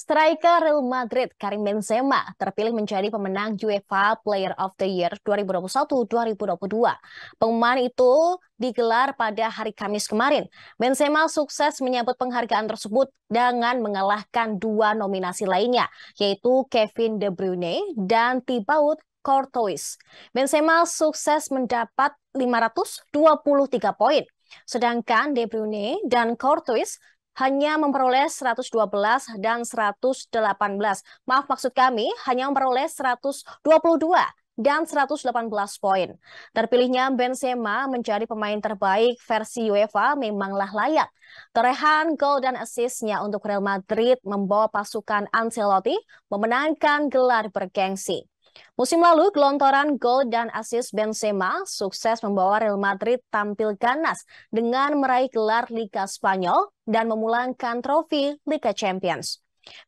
Striker Real Madrid Karim Benzema terpilih menjadi pemenang UEFA Player of the Year 2021-2022. Pengumuman itu digelar pada hari Kamis kemarin. Benzema sukses menyambut penghargaan tersebut dengan mengalahkan dua nominasi lainnya, yaitu Kevin De Bruyne dan Thibaut Courtois. Benzema sukses mendapat 523 poin, sedangkan De Bruyne dan Courtois hanya memperoleh 112 dan 118. Maaf maksud kami hanya memperoleh 122 dan 118 poin. Terpilihnya Benzema menjadi pemain terbaik versi UEFA memanglah layak. Torehan gol dan assistnya untuk Real Madrid membawa pasukan Ancelotti memenangkan gelar bergengsi. Musim lalu, gelontoran gol dan asis Benzema sukses membawa Real Madrid tampil ganas dengan meraih gelar Liga Spanyol dan memulangkan trofi Liga Champions.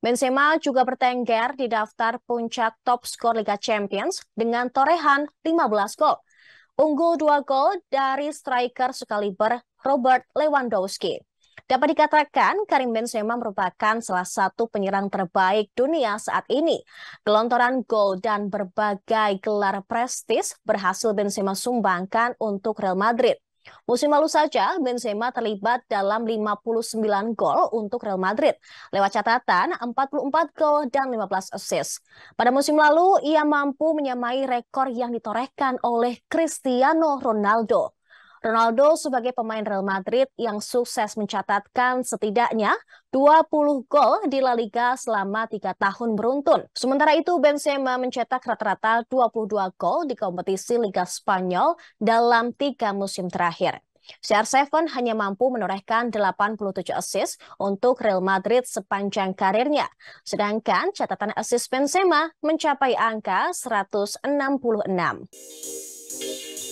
Benzema juga bertengger di daftar puncak top skor Liga Champions dengan torehan 15 gol. Unggul 2 gol dari striker sekaliber Robert Lewandowski. Dapat dikatakan, Karim Benzema merupakan salah satu penyerang terbaik dunia saat ini. Gelontoran gol dan berbagai gelar prestis berhasil Benzema sumbangkan untuk Real Madrid. Musim lalu saja, Benzema terlibat dalam 59 gol untuk Real Madrid, lewat catatan 44 gol dan 15 assist. Pada musim lalu, ia mampu menyamai rekor yang ditorehkan oleh Cristiano Ronaldo. Ronaldo sebagai pemain Real Madrid yang sukses mencatatkan setidaknya 20 gol di La Liga selama tiga tahun beruntun. Sementara itu Benzema mencetak rata-rata 22 gol di kompetisi Liga Spanyol dalam tiga musim terakhir. CR7 hanya mampu menorehkan 87 assist untuk Real Madrid sepanjang karirnya. Sedangkan catatan assist Benzema mencapai angka 166.